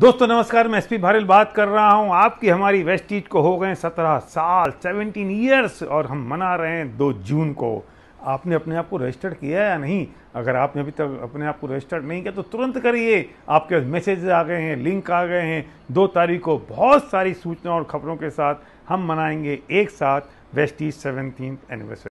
दोस्तों नमस्कार मैं एसपी भारिल बात कर रहा हूं आपकी हमारी वेस्ट को हो गए सत्रह साल सेवेंटीन ईयर्स और हम मना रहे हैं दो जून को आपने अपने आप को रजिस्टर्ड किया या नहीं अगर आपने अभी तक अपने आप को रजिस्टर्ड नहीं किया तो तुरंत करिए आपके मैसेज आ गए हैं लिंक आ गए हैं दो तारीख को बहुत सारी सूचना और खबरों के साथ हम मनाएंगे एक साथ वेस्ट सेवनटीन एनिवर्सरी